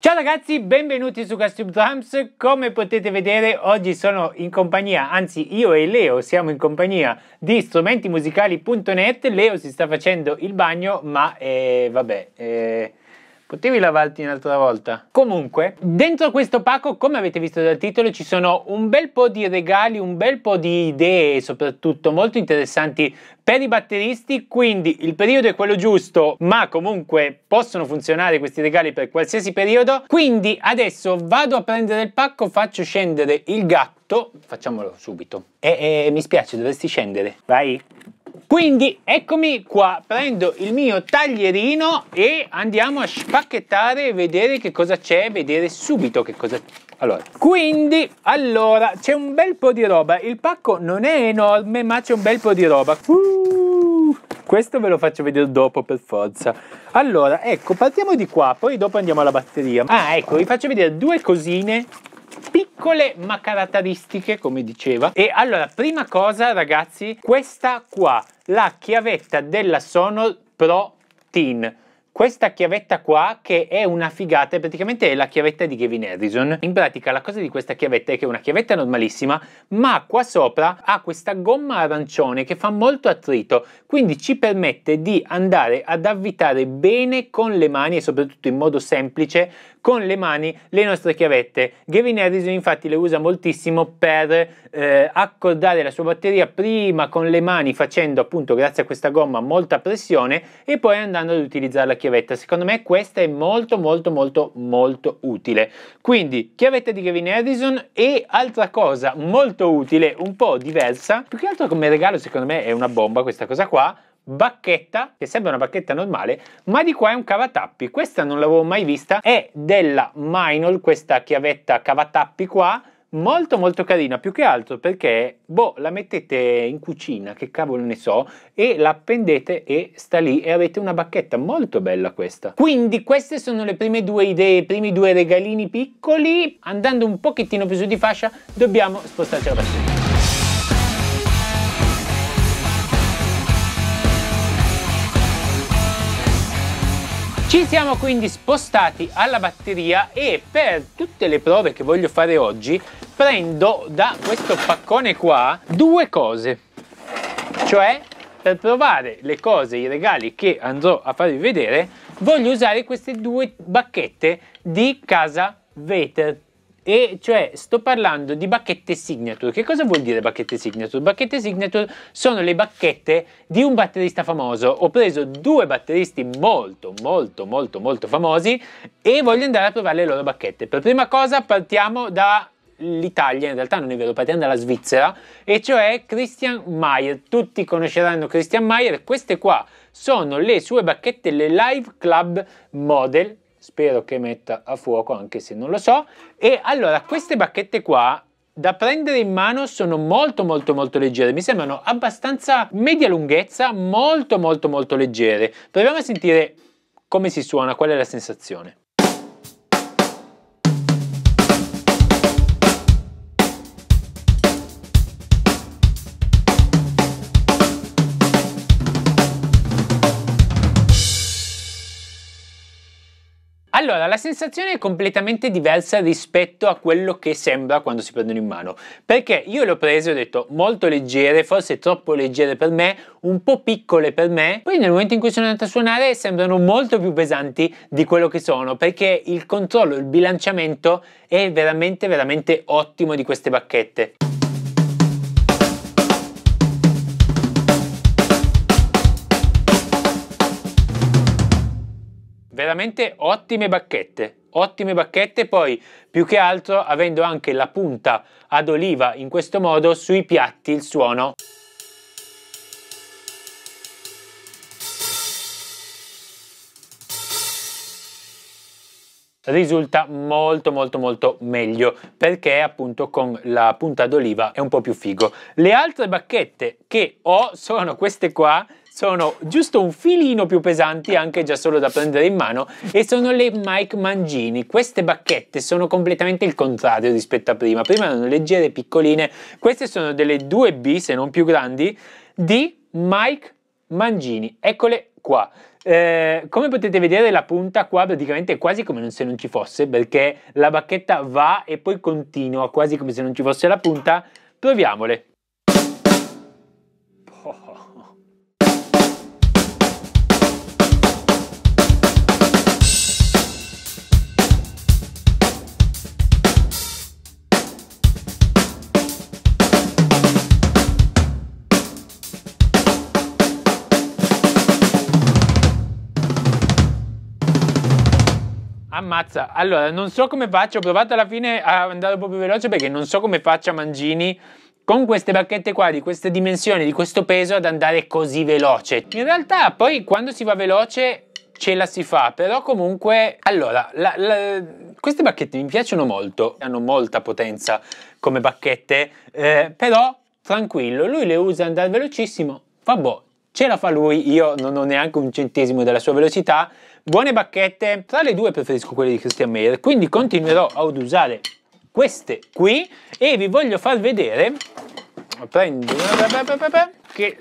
Ciao ragazzi, benvenuti su Castube Drums. Come potete vedere, oggi sono in compagnia, anzi io e Leo siamo in compagnia di strumentimusicali.net. Leo si sta facendo il bagno, ma eh, vabbè, eh, Potevi lavarti un'altra volta. Comunque, dentro questo pacco, come avete visto dal titolo, ci sono un bel po' di regali, un bel po' di idee, soprattutto molto interessanti per i batteristi, quindi il periodo è quello giusto, ma comunque possono funzionare questi regali per qualsiasi periodo. Quindi adesso vado a prendere il pacco, faccio scendere il gatto, facciamolo subito. E, e mi spiace, dovresti scendere. Vai. Quindi eccomi qua, prendo il mio taglierino e andiamo a spacchettare e vedere che cosa c'è, vedere subito che cosa c'è. Allora, quindi, allora, c'è un bel po' di roba. Il pacco non è enorme, ma c'è un bel po' di roba. Uh, questo ve lo faccio vedere dopo, per forza. Allora, ecco, partiamo di qua, poi dopo andiamo alla batteria. Ah, ecco, vi faccio vedere due cosine piccole ma caratteristiche come diceva e allora prima cosa ragazzi questa qua la chiavetta della Sonor Pro Teen questa chiavetta qua che è una figata, è praticamente la chiavetta di Gavin Harrison. In pratica la cosa di questa chiavetta è che è una chiavetta normalissima, ma qua sopra ha questa gomma arancione che fa molto attrito, quindi ci permette di andare ad avvitare bene con le mani e soprattutto in modo semplice con le mani le nostre chiavette. Gavin Harrison infatti le usa moltissimo per eh, accordare la sua batteria prima con le mani facendo appunto grazie a questa gomma molta pressione e poi andando ad utilizzare la chiavetta. Secondo me questa è molto molto molto molto utile. Quindi chiavetta di Gavin Harrison e altra cosa molto utile, un po' diversa, più che altro come regalo secondo me è una bomba questa cosa qua, bacchetta, che sembra una bacchetta normale, ma di qua è un cavatappi. Questa non l'avevo mai vista, è della Minol, questa chiavetta cavatappi qua, molto molto carina più che altro perché boh la mettete in cucina che cavolo ne so e la appendete e sta lì e avete una bacchetta molto bella questa quindi queste sono le prime due idee i primi due regalini piccoli andando un pochettino più su di fascia dobbiamo spostarci la passione Ci siamo quindi spostati alla batteria e per tutte le prove che voglio fare oggi prendo da questo paccone qua due cose, cioè per provare le cose, i regali che andrò a farvi vedere voglio usare queste due bacchette di casa Veter e cioè sto parlando di bacchette signature. Che cosa vuol dire bacchette signature? Bacchette signature sono le bacchette di un batterista famoso. Ho preso due batteristi molto, molto, molto, molto famosi e voglio andare a provare le loro bacchette. Per prima cosa partiamo da l'Italia, in realtà non è vero, partiamo dalla Svizzera, e cioè Christian Mayer. Tutti conosceranno Christian Mayer, queste qua sono le sue bacchette, le Live Club Model, spero che metta a fuoco anche se non lo so e allora queste bacchette qua da prendere in mano sono molto molto molto leggere, mi sembrano abbastanza media lunghezza, molto molto molto leggere. Proviamo a sentire come si suona, qual è la sensazione. Allora, la sensazione è completamente diversa rispetto a quello che sembra quando si prendono in mano, perché io le ho prese e ho detto molto leggere, forse troppo leggere per me, un po' piccole per me, poi nel momento in cui sono andato a suonare sembrano molto più pesanti di quello che sono, perché il controllo, il bilanciamento è veramente veramente ottimo di queste bacchette. veramente ottime bacchette ottime bacchette poi più che altro avendo anche la punta ad oliva in questo modo sui piatti il suono risulta molto molto molto meglio perché appunto con la punta d'oliva è un po' più figo. Le altre bacchette che ho sono queste qua sono giusto un filino più pesanti anche già solo da prendere in mano e sono le Mike Mangini. Queste bacchette sono completamente il contrario rispetto a prima. Prima erano leggere, piccoline. Queste sono delle 2B, se non più grandi, di Mike Mangini. Eccole qua. Eh, come potete vedere la punta qua praticamente è quasi come se non ci fosse perché la bacchetta va e poi continua quasi come se non ci fosse la punta. Proviamole. ammazza. Allora, non so come faccio, ho provato alla fine a andare un po' più veloce perché non so come faccia Mangini con queste bacchette qua, di queste dimensioni, di questo peso, ad andare così veloce. In realtà poi quando si va veloce ce la si fa, però comunque... Allora, la, la, queste bacchette mi piacciono molto, hanno molta potenza come bacchette, eh, però tranquillo, lui le usa andare velocissimo, fa boh, ce la fa lui, io non ho neanche un centesimo della sua velocità. Buone bacchette, tra le due preferisco quelle di Christian Mayer, quindi continuerò ad usare queste qui e vi voglio far vedere, prendo che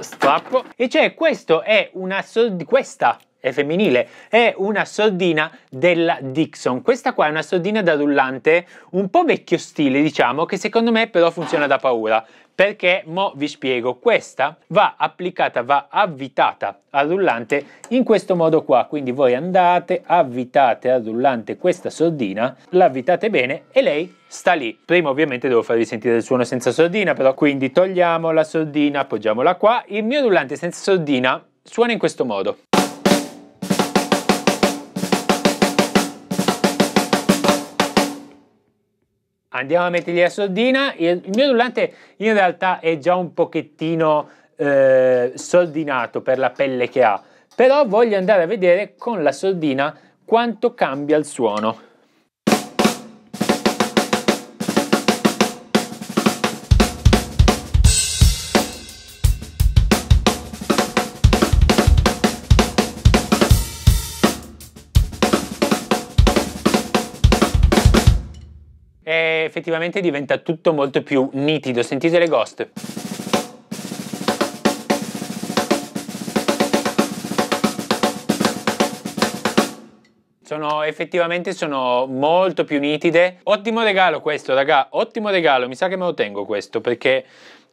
strappo, e cioè questo è una questa è femminile, è una sordina della Dixon. Questa qua è una sordina da rullante, un po' vecchio stile, diciamo, che secondo me però funziona da paura, perché mo vi spiego questa va applicata va avvitata al rullante in questo modo qua quindi voi andate avvitate al rullante questa sordina l'avvitate bene e lei sta lì prima ovviamente devo farvi sentire il suono senza sordina però quindi togliamo la sordina appoggiamola qua il mio rullante senza sordina suona in questo modo andiamo a mettergli la soldina. Il mio rullante in realtà è già un pochettino eh, soldinato per la pelle che ha, però voglio andare a vedere con la soldina quanto cambia il suono. effettivamente diventa tutto molto più nitido. Sentite le ghost. Sono, effettivamente sono molto più nitide. Ottimo regalo questo, raga, ottimo regalo. Mi sa che me lo tengo questo perché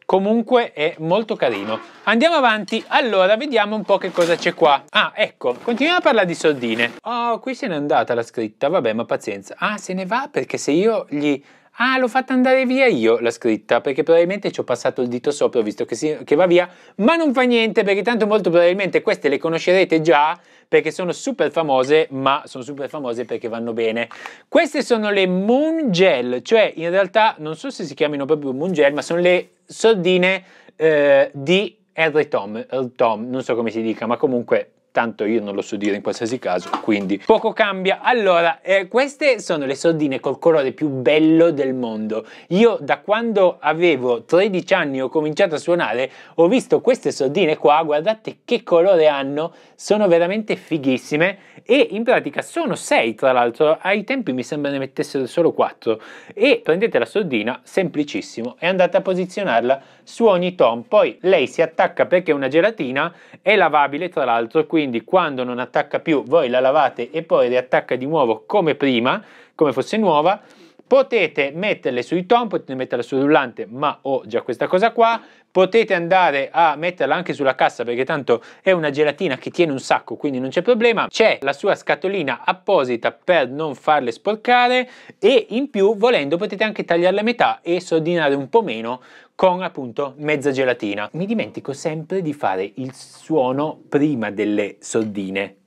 comunque è molto carino. Andiamo avanti, allora vediamo un po' che cosa c'è qua. Ah, ecco, continuiamo a parlare di soldine. Oh, qui se n'è andata la scritta, vabbè, ma pazienza. Ah, se ne va perché se io gli Ah, l'ho fatta andare via io la scritta, perché probabilmente ci ho passato il dito sopra, ho visto che, si, che va via, ma non fa niente, perché tanto molto probabilmente queste le conoscerete già, perché sono super famose, ma sono super famose perché vanno bene. Queste sono le Moon Gel, cioè in realtà non so se si chiamino proprio Moon Gel, ma sono le sordine eh, di Henry Tom, Tom, non so come si dica, ma comunque tanto io non lo so dire in qualsiasi caso, quindi poco cambia. Allora, eh, queste sono le soldine col colore più bello del mondo. Io da quando avevo 13 anni ho cominciato a suonare, ho visto queste soldine qua, guardate che colore hanno, sono veramente fighissime e in pratica sono 6 tra l'altro, ai tempi mi sembra ne mettessero solo 4 e prendete la soldina, semplicissimo, e andate a posizionarla su ogni tom, poi lei si attacca perché è una gelatina, è lavabile tra l'altro, quindi quindi quando non attacca più voi la lavate e poi riattacca di nuovo come prima, come fosse nuova. Potete metterle sui tom, potete metterla sul rullante, ma ho oh, già questa cosa qua. Potete andare a metterla anche sulla cassa perché tanto è una gelatina che tiene un sacco, quindi non c'è problema. C'è la sua scatolina apposita per non farle sporcare e in più, volendo, potete anche tagliarla a metà e sordinare un po' meno con appunto mezza gelatina. Mi dimentico sempre di fare il suono prima delle soldine.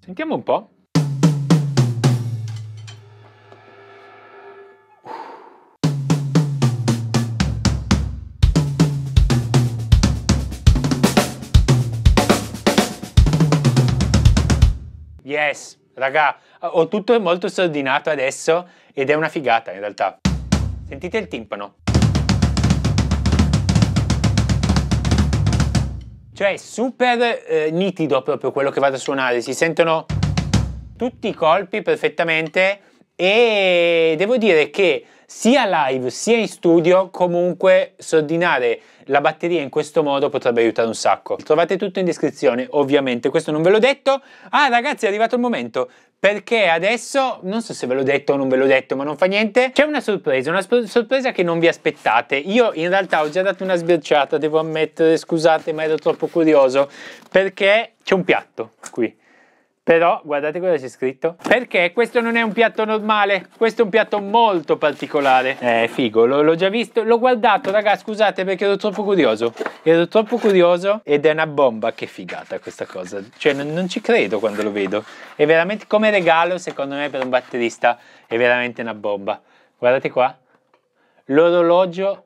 Sentiamo un po'. Yes. Raga, ho tutto molto sordinato adesso ed è una figata in realtà. Sentite il timpano. Cioè, super eh, nitido proprio quello che vado a suonare. Si sentono tutti i colpi perfettamente e devo dire che sia live sia in studio comunque soldinare la batteria in questo modo potrebbe aiutare un sacco trovate tutto in descrizione ovviamente questo non ve l'ho detto ah ragazzi è arrivato il momento perché adesso non so se ve l'ho detto o non ve l'ho detto ma non fa niente c'è una sorpresa una sorpresa che non vi aspettate io in realtà ho già dato una sbirciata devo ammettere scusate ma ero troppo curioso perché c'è un piatto qui però guardate cosa c'è scritto. Perché questo non è un piatto normale, questo è un piatto molto particolare. Eh, figo, l'ho già visto, l'ho guardato, raga, scusate perché ero troppo curioso. Ero troppo curioso ed è una bomba, che figata questa cosa. Cioè, non, non ci credo quando lo vedo. È veramente come regalo, secondo me, per un batterista, è veramente una bomba. Guardate qua, l'orologio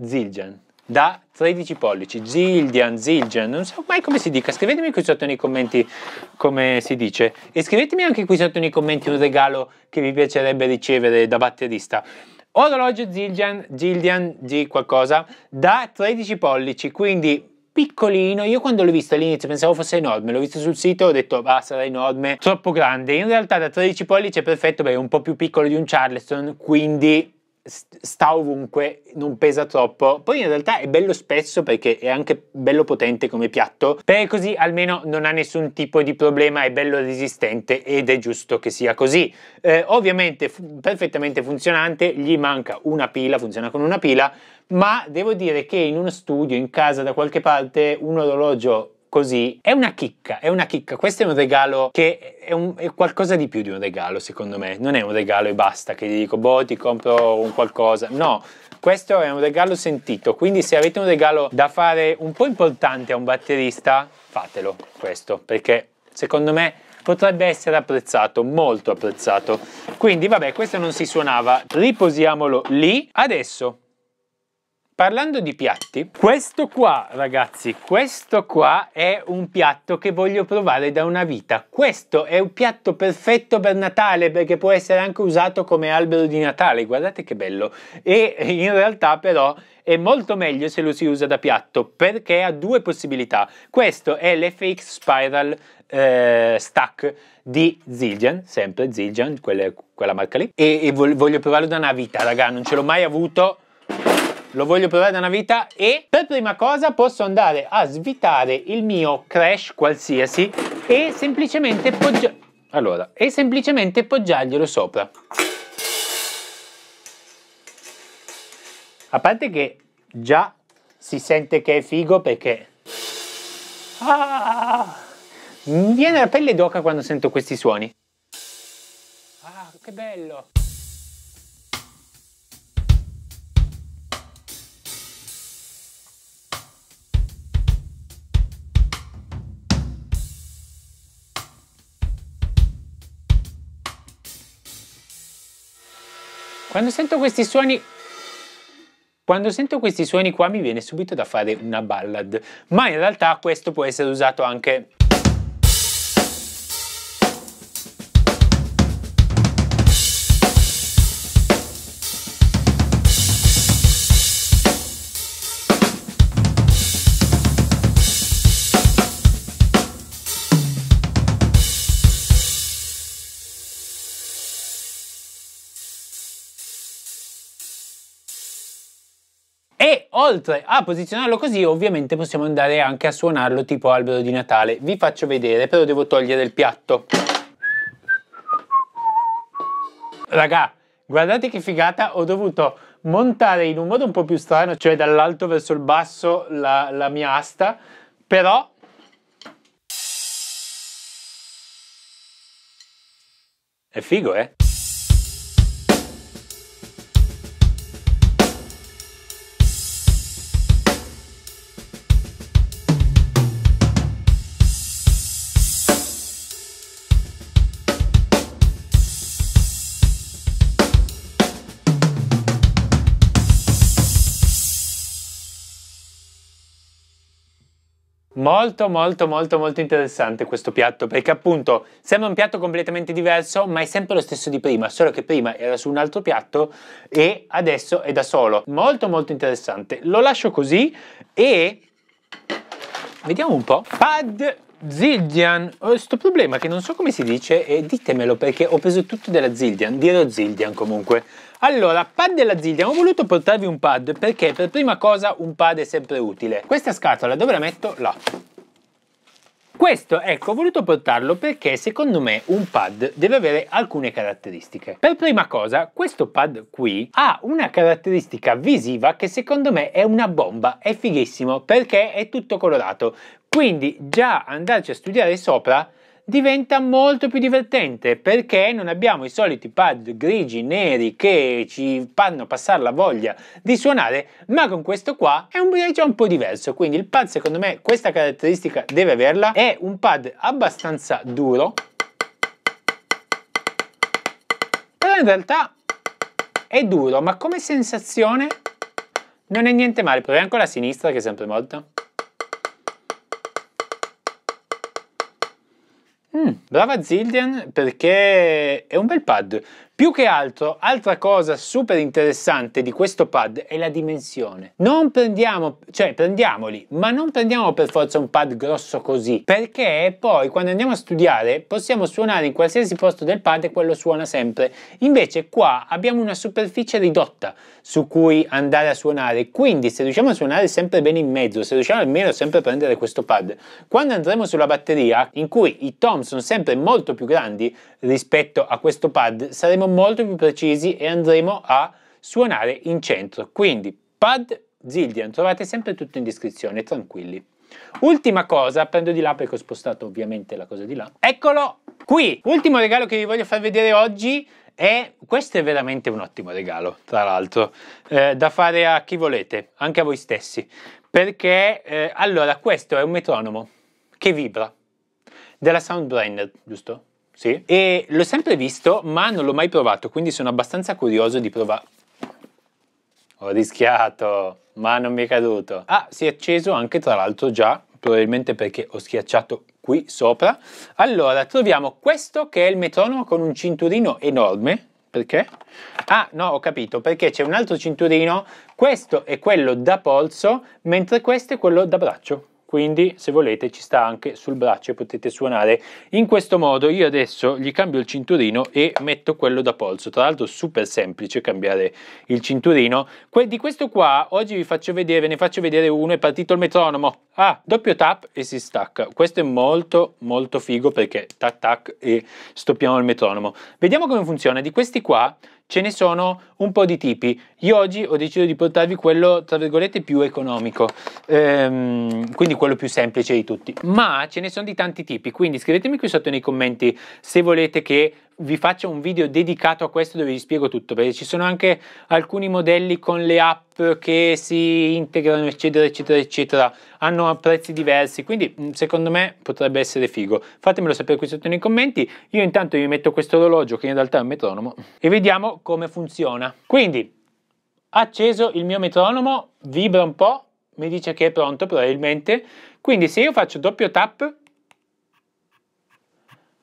Zildjian da 13 pollici, Zildian, Zildian, non so mai come si dica, scrivetemi qui sotto nei commenti come si dice e scrivetemi anche qui sotto nei commenti un regalo che vi piacerebbe ricevere da batterista. Orologio Zildian, Zildian di qualcosa, da 13 pollici, quindi piccolino, io quando l'ho visto all'inizio pensavo fosse enorme, l'ho visto sul sito ho detto ah sarà enorme, troppo grande, in realtà da 13 pollici è perfetto, beh è un po' più piccolo di un Charleston, quindi sta ovunque, non pesa troppo. Poi in realtà è bello spesso perché è anche bello potente come piatto, perché così almeno non ha nessun tipo di problema, è bello resistente ed è giusto che sia così. Eh, ovviamente perfettamente funzionante, gli manca una pila, funziona con una pila, ma devo dire che in uno studio, in casa da qualche parte, un orologio così è una chicca, è una chicca. Questo è un regalo che è, un, è, qualcosa di più di un regalo, secondo me. Non è un regalo e basta che gli dico, boh, ti compro un qualcosa. No, questo è un regalo sentito. Quindi se avete un regalo da fare un po' importante a un batterista, fatelo questo, perché secondo me potrebbe essere apprezzato, molto apprezzato. Quindi vabbè, questo non si suonava. Riposiamolo lì. Adesso Parlando di piatti, questo qua ragazzi, questo qua è un piatto che voglio provare da una vita. Questo è un piatto perfetto per Natale perché può essere anche usato come albero di Natale, guardate che bello. E in realtà però è molto meglio se lo si usa da piatto perché ha due possibilità. Questo è l'FX Spiral eh, Stack di Zildjian, sempre Zildjian, quella, quella marca lì. E, e voglio provarlo da una vita, raga, non ce l'ho mai avuto lo voglio provare da una vita e per prima cosa posso andare a svitare il mio crash qualsiasi e semplicemente, poggia... allora, e semplicemente poggiarglielo sopra. A parte che già si sente che è figo perché... Ah! Mi viene la pelle d'oca quando sento questi suoni. Ah, che bello! Quando sento questi suoni... Quando sento questi suoni qua mi viene subito da fare una ballad, ma in realtà questo può essere usato anche oltre a posizionarlo così ovviamente possiamo andare anche a suonarlo tipo albero di Natale. Vi faccio vedere, però devo togliere il piatto. Raga, guardate che figata, ho dovuto montare in un modo un po' più strano, cioè dall'alto verso il basso la, la mia asta, però È figo, eh? Molto molto molto molto interessante questo piatto perché appunto sembra un piatto completamente diverso ma è sempre lo stesso di prima solo che prima era su un altro piatto e adesso è da solo molto molto interessante lo lascio così e vediamo un po' pad Zildian, ho questo problema che non so come si dice e ditemelo perché ho preso tutto della Zildian, dirò Zildian comunque allora, pad della Zilli, ho voluto portarvi un pad perché per prima cosa un pad è sempre utile. Questa scatola dove la metto? Là. Questo, ecco, ho voluto portarlo perché secondo me un pad deve avere alcune caratteristiche. Per prima cosa, questo pad qui ha una caratteristica visiva che secondo me è una bomba, è fighissimo perché è tutto colorato. Quindi già andarci a studiare sopra diventa molto più divertente perché non abbiamo i soliti pad grigi, neri che ci fanno passare la voglia di suonare, ma con questo qua è un grigio un po' diverso, quindi il pad secondo me questa caratteristica deve averla, è un pad abbastanza duro, però in realtà è duro, ma come sensazione non è niente male, proviamo con la sinistra che è sempre molto. Brava Zillian perché è un bel pad. Più che altro, altra cosa super interessante di questo pad è la dimensione. Non prendiamo, cioè prendiamoli, ma non prendiamo per forza un pad grosso così, perché poi quando andiamo a studiare possiamo suonare in qualsiasi posto del pad e quello suona sempre. Invece qua abbiamo una superficie ridotta su cui andare a suonare, quindi se riusciamo a suonare sempre bene in mezzo, se riusciamo almeno sempre a prendere questo pad, quando andremo sulla batteria, in cui i tom sono sempre molto più grandi rispetto a questo pad, saremo saremo molto più precisi e andremo a suonare in centro. Quindi pad Zildian, trovate sempre tutto in descrizione, tranquilli. Ultima cosa, prendo di là perché ho spostato ovviamente la cosa di là. Eccolo qui! Ultimo regalo che vi voglio far vedere oggi è... questo è veramente un ottimo regalo, tra l'altro, eh, da fare a chi volete, anche a voi stessi, perché eh, allora questo è un metronomo che vibra della Soundbrainer, giusto? Sì. E l'ho sempre visto, ma non l'ho mai provato, quindi sono abbastanza curioso di provare. Ho rischiato, ma non mi è caduto. Ah, si è acceso anche tra l'altro già, probabilmente perché ho schiacciato qui sopra. Allora, troviamo questo che è il metronomo con un cinturino enorme. Perché? Ah, no, ho capito, perché c'è un altro cinturino, questo è quello da polso, mentre questo è quello da braccio quindi se volete ci sta anche sul braccio e potete suonare in questo modo io adesso gli cambio il cinturino e metto quello da polso tra l'altro super semplice cambiare il cinturino que di questo qua oggi vi faccio vedere ne faccio vedere uno è partito il metronomo ah doppio tap e si stacca questo è molto molto figo perché tac tac e stoppiamo il metronomo vediamo come funziona di questi qua ce ne sono un po' di tipi. Io oggi ho deciso di portarvi quello, tra virgolette, più economico, ehm, quindi quello più semplice di tutti. Ma ce ne sono di tanti tipi, quindi scrivetemi qui sotto nei commenti se volete che vi faccio un video dedicato a questo dove vi spiego tutto, perché ci sono anche alcuni modelli con le app che si integrano, eccetera, eccetera, eccetera, hanno prezzi diversi, quindi mm, secondo me potrebbe essere figo. Fatemelo sapere qui sotto nei commenti, io intanto vi metto questo orologio che in realtà è un metronomo e vediamo come funziona. Quindi, acceso il mio metronomo, vibra un po', mi dice che è pronto probabilmente, quindi se io faccio doppio tap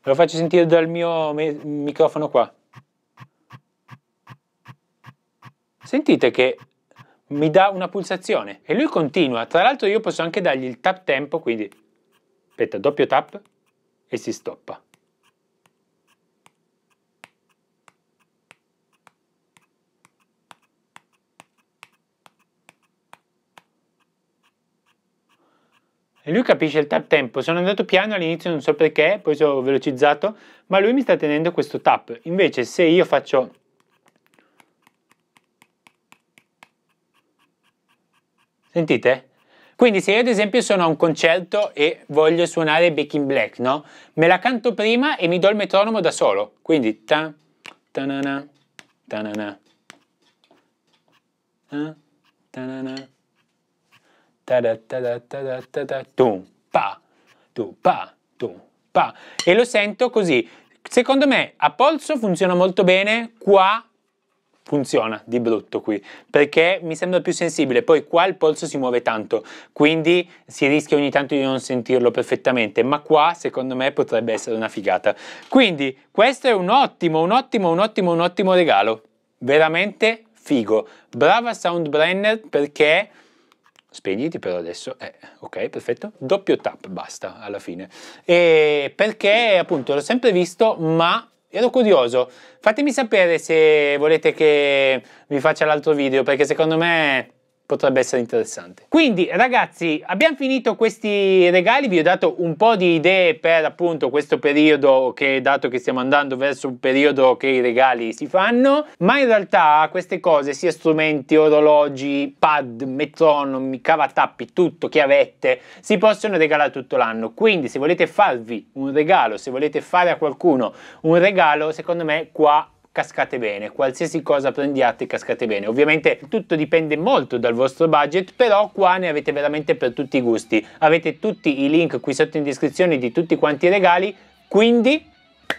lo faccio sentire dal mio microfono qua. Sentite che mi dà una pulsazione e lui continua. Tra l'altro io posso anche dargli il tap tempo, quindi aspetta, doppio tap e si stoppa. E lui capisce il tap tempo, sono andato piano all'inizio non so perché, poi sono velocizzato, ma lui mi sta tenendo questo tap. Invece se io faccio... Sentite? Quindi se io ad esempio sono a un concerto e voglio suonare Back in Black, no? Me la canto prima e mi do il metronomo da solo. Quindi ta ta na na ta na na ta na na e lo sento così. Secondo me a polso funziona molto bene, qua funziona di brutto qui, perché mi sembra più sensibile, poi qua il polso si muove tanto, quindi si rischia ogni tanto di non sentirlo perfettamente, ma qua secondo me potrebbe essere una figata. Quindi questo è un ottimo, un ottimo, un ottimo, un ottimo regalo, veramente figo. Brava Soundbrenner perché Spegniti però adesso, eh, ok, perfetto. Doppio tap, basta alla fine. E perché appunto l'ho sempre visto, ma ero curioso. Fatemi sapere se volete che vi faccia l'altro video, perché secondo me potrebbe essere interessante. Quindi ragazzi abbiamo finito questi regali, vi ho dato un po' di idee per appunto questo periodo che dato che stiamo andando verso un periodo che i regali si fanno, ma in realtà queste cose sia strumenti, orologi, pad, metronomi, cavatappi, tutto, chiavette, si possono regalare tutto l'anno, quindi se volete farvi un regalo, se volete fare a qualcuno un regalo, secondo me qua cascate bene, qualsiasi cosa prendiate cascate bene. Ovviamente tutto dipende molto dal vostro budget, però qua ne avete veramente per tutti i gusti. Avete tutti i link qui sotto in descrizione di tutti quanti i regali, quindi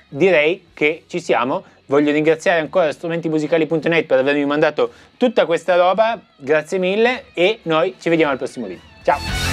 direi che ci siamo. Voglio ringraziare ancora strumentimusicali.net per avermi mandato tutta questa roba, grazie mille e noi ci vediamo al prossimo video. Ciao!